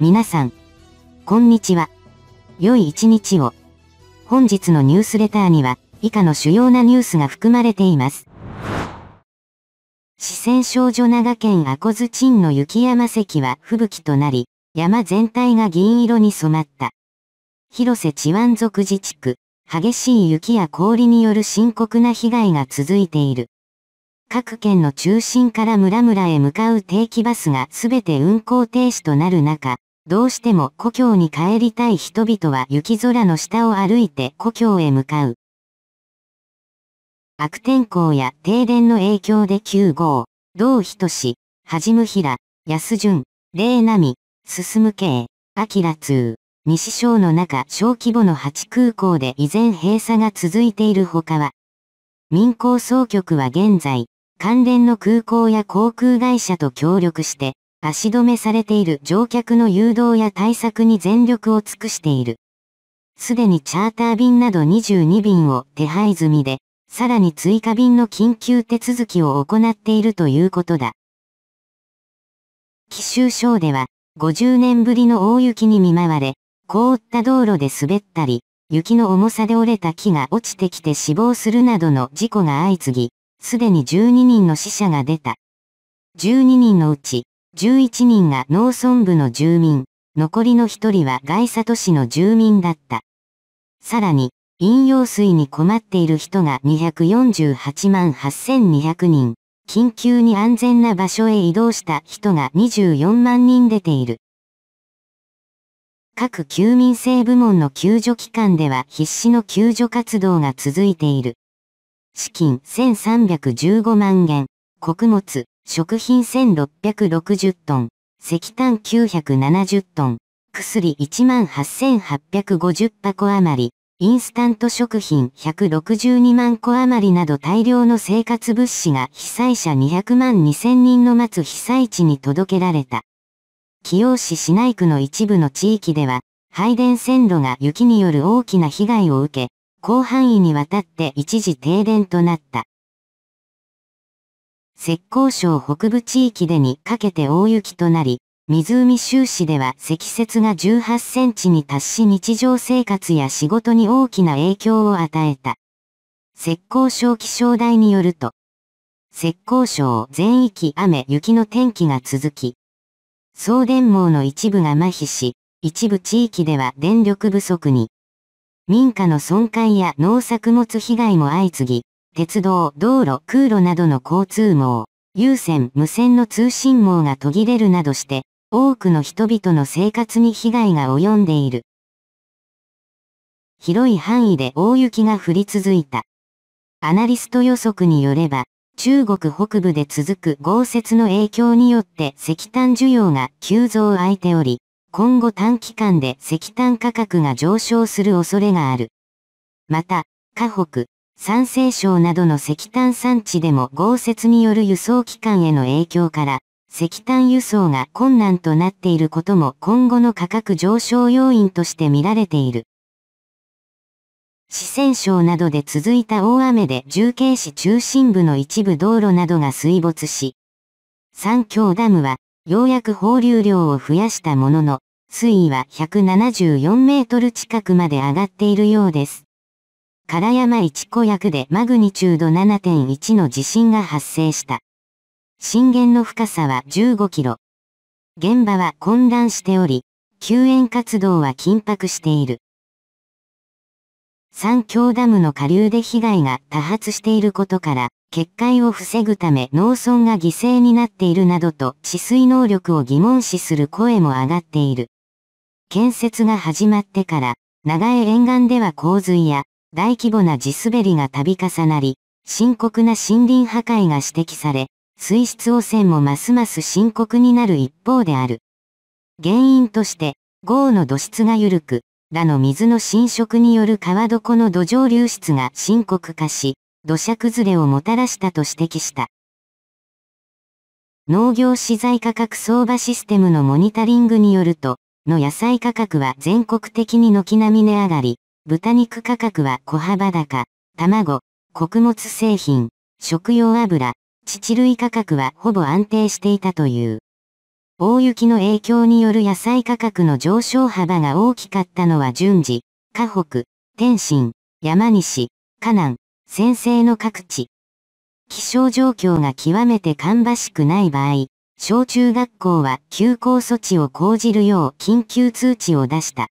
皆さん、こんにちは。良い一日を。本日のニュースレターには、以下の主要なニュースが含まれています。四川少女長県阿古津鎮の雪山石は吹雪となり、山全体が銀色に染まった。広瀬地湾族自治区、激しい雪や氷による深刻な被害が続いている。各県の中心から村々へ向かう定期バスが全て運行停止となる中、どうしても故郷に帰りたい人々は雪空の下を歩いて故郷へ向かう。悪天候や停電の影響で9号、同等し、はじむひら、安順、霊波、進む系、明通、西小の中小規模の8空港で依然閉鎖が続いているほかは、民航総局は現在、関連の空港や航空会社と協力して、足止めされている乗客の誘導や対策に全力を尽くしている。すでにチャーター便など22便を手配済みで、さらに追加便の緊急手続きを行っているということだ。奇襲省では、50年ぶりの大雪に見舞われ、凍った道路で滑ったり、雪の重さで折れた木が落ちてきて死亡するなどの事故が相次ぎ、すでに12人の死者が出た。12人のうち11人が農村部の住民、残りの1人は外里市の住民だった。さらに、飲用水に困っている人が248万8200人、緊急に安全な場所へ移動した人が24万人出ている。各休民性部門の救助機関では必死の救助活動が続いている。資金1315万元、穀物、食品1660トン、石炭970トン、薬18850箱余り、インスタント食品162万個余りなど大量の生活物資が被災者200万2000人の待つ被災地に届けられた。清市市内区の一部の地域では、配電線路が雪による大きな被害を受け、広範囲にわたって一時停電となった。浙江省北部地域でにかけて大雪となり、湖州市では積雪が18センチに達し日常生活や仕事に大きな影響を与えた。浙江省気象台によると、浙江省全域雨雪の天気が続き、送電網の一部が麻痺し、一部地域では電力不足に、民家の損壊や農作物被害も相次ぎ、鉄道、道路、空路などの交通網、有線、無線の通信網が途切れるなどして、多くの人々の生活に被害が及んでいる。広い範囲で大雪が降り続いた。アナリスト予測によれば、中国北部で続く豪雪の影響によって石炭需要が急増空いており、今後短期間で石炭価格が上昇する恐れがある。また、河北、山西省などの石炭産地でも豪雪による輸送機関への影響から、石炭輸送が困難となっていることも今後の価格上昇要因として見られている。四川省などで続いた大雨で重慶市中心部の一部道路などが水没し、三峡ダムはようやく放流量を増やしたものの、水位は174メートル近くまで上がっているようです。唐山一子役でマグニチュード7.1の地震が発生した。震源の深さは15キロ。現場は混乱しており、救援活動は緊迫している。三峡ダムの下流で被害が多発していることから、決壊を防ぐため農村が犠牲になっているなどと治水能力を疑問視する声も上がっている。建設が始まってから、長江沿岸では洪水や大規模な地滑りが度重なり、深刻な森林破壊が指摘され、水質汚染もますます深刻になる一方である。原因として、豪雨の土質が緩く、らの水の浸食による川床の土壌流出が深刻化し、土砂崩れをもたらしたと指摘した。農業資材価格相場システムのモニタリングによると、の野菜価格は全国的に軒並み値上がり、豚肉価格は小幅高、卵、穀物製品、食用油、乳類価格はほぼ安定していたという。大雪の影響による野菜価格の上昇幅が大きかったのは順次、河北、天津、山西、河南、先生の各地。気象状況が極めて芳しくない場合、小中学校は休校措置を講じるよう緊急通知を出した。